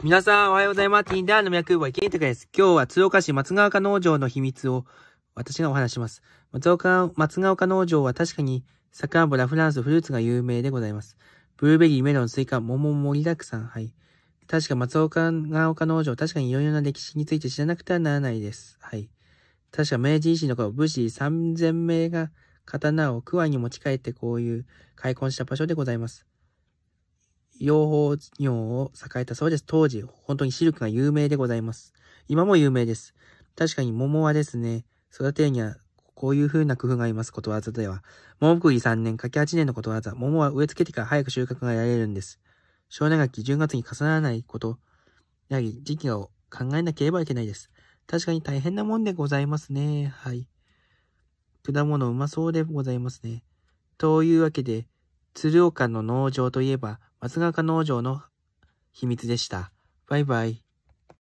皆さん、おはようございます。ティンダーの脈は池井隆です。今日は鶴岡市松ヶ丘農場の秘密を私がお話します。松岡、松ヶ丘農場は確かに、サカンボラフランスフルーツが有名でございます。ブルーベリー、メロン、スイカ、桃も盛りだくさん。はい。確か松岡ヶ丘農場、確かにいろいろな歴史について知らなくてはならないです。はい。確か明治維新の頃、武士3000名が刀を桑に持ち帰ってこういう開墾した場所でございます。養蜂業を栄えたそうです。当時、本当にシルクが有名でございます。今も有名です。確かに桃はですね、育てるにはこういう風な工夫があります、ことわざでは。桃い3年、柿8年のことわざ。桃は植え付けてから早く収穫が得られるんです。少年柿10月に重ならないこと、やはり時期を考えなければいけないです。確かに大変なもんでございますね。はい。果物うまそうでございますね。というわけで、鶴岡の農場といえば松坂農場の秘密でした。バイバイ。